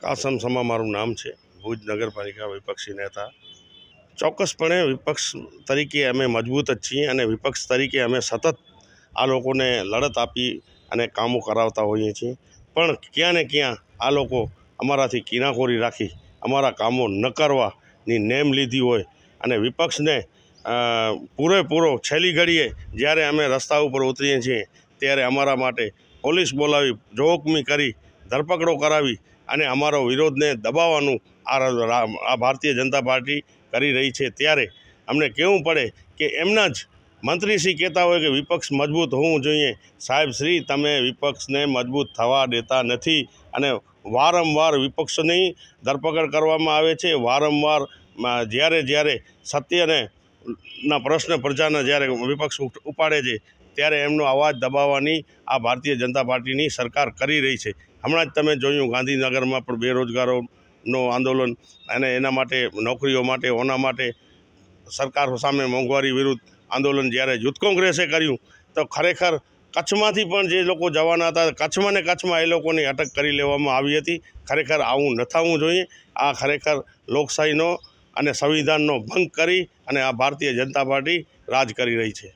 કાસમ સમા મારું નામ છે ભુજ નગરપાલિકા વિપક્ષી નેતા ચોક્કસપણે વિપક્ષ તરીકે અમે મજબૂત જ છીએ અને વિપક્ષ તરીકે અમે સતત આ લોકોને લડત આપી અને કામો કરાવતા હોઈએ છીએ પણ ક્યાં ને ક્યાં આ લોકો અમારાથી કિનાખોરી રાખી અમારા કામો ન કરવાની નેમ લીધી હોય અને વિપક્ષને પૂરેપૂરો છેલ્લી ઘડીએ જ્યારે અમે રસ્તા ઉપર ઉતરીએ છીએ ત્યારે અમારા માટે પોલીસ બોલાવી જોખમી કરી ધરપકડો કરાવી અને અમારો વિરોધને દબાવવાનું આ ભારતીય જનતા પાર્ટી કરી રહી છે ત્યારે અમને કહેવું પડે કે એમના જ મંત્રીશ્રી કહેતા હોય કે વિપક્ષ મજબૂત હોવું જોઈએ સાહેબ શ્રી તમે વિપક્ષને મજબૂત થવા દેતા નથી અને વારંવાર વિપક્ષની ધરપકડ કરવામાં આવે છે વારંવાર જ્યારે જ્યારે સત્યને ના પ્રશ્ન પ્રજાના જ્યારે વિપક્ષ ઉપાડે છે ત્યારે એમનો અવાજ દબાવવાની આ ભારતીય જનતા પાર્ટીની સરકાર કરી રહી છે હમણાં જ તમે જોયું ગાંધીનગરમાં પણ બેરોજગારોનો આંદોલન અને એના માટે નોકરીઓ માટે ઓના માટે સરકાર સામે મોંઘવારી વિરુદ્ધ આંદોલન જ્યારે જૂથ કોંગ્રેસે કર્યું તો ખરેખર કચ્છમાંથી પણ જે લોકો જવાના હતા કચ્છમાં ને કચ્છમાં એ લોકોની અટક કરી લેવામાં આવી હતી ખરેખર આવું ન થવું જોઈએ આ ખરેખર લોકશાહીનો અને સંવિધાનનો ભંગ કરી અને આ ભારતીય જનતા પાર્ટી રાજ કરી રહી છે